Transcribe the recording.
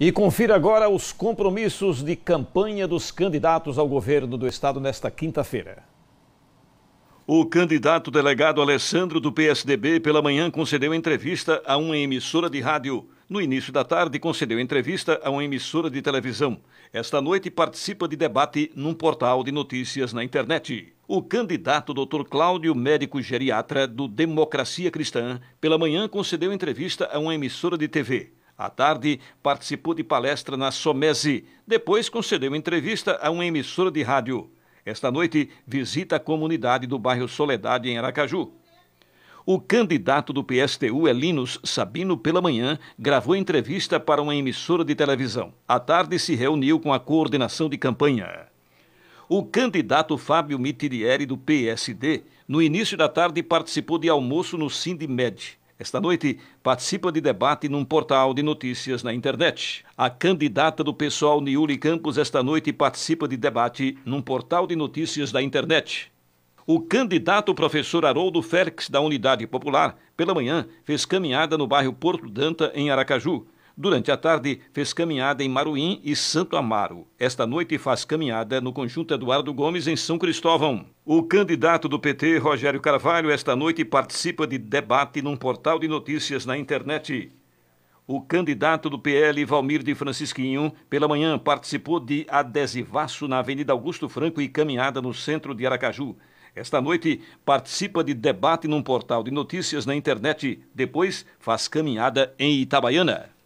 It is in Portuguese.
E confira agora os compromissos de campanha dos candidatos ao governo do estado nesta quinta-feira. O candidato delegado Alessandro do PSDB pela manhã concedeu entrevista a uma emissora de rádio. No início da tarde, concedeu entrevista a uma emissora de televisão. Esta noite, participa de debate num portal de notícias na internet. O candidato Dr. Cláudio, médico geriatra do Democracia Cristã, pela manhã concedeu entrevista a uma emissora de TV. À tarde, participou de palestra na Somese. Depois, concedeu entrevista a uma emissora de rádio. Esta noite, visita a comunidade do bairro Soledade, em Aracaju. O candidato do PSTU, Elinus é Sabino, pela manhã, gravou entrevista para uma emissora de televisão. À tarde, se reuniu com a coordenação de campanha. O candidato Fábio Mitirieri, do PSD, no início da tarde participou de almoço no Sindimed. Esta noite participa de debate num portal de notícias na internet. A candidata do pessoal Niuli Campos esta noite participa de debate num portal de notícias da internet. O candidato professor Haroldo Félix da Unidade Popular, pela manhã, fez caminhada no bairro Porto Danta, em Aracaju. Durante a tarde, fez caminhada em Maruim e Santo Amaro. Esta noite faz caminhada no Conjunto Eduardo Gomes, em São Cristóvão. O candidato do PT, Rogério Carvalho, esta noite participa de debate num portal de notícias na internet. O candidato do PL, Valmir de Francisquinho, pela manhã participou de adesivaço na Avenida Augusto Franco e caminhada no centro de Aracaju. Esta noite participa de debate num portal de notícias na internet. Depois faz caminhada em Itabaiana.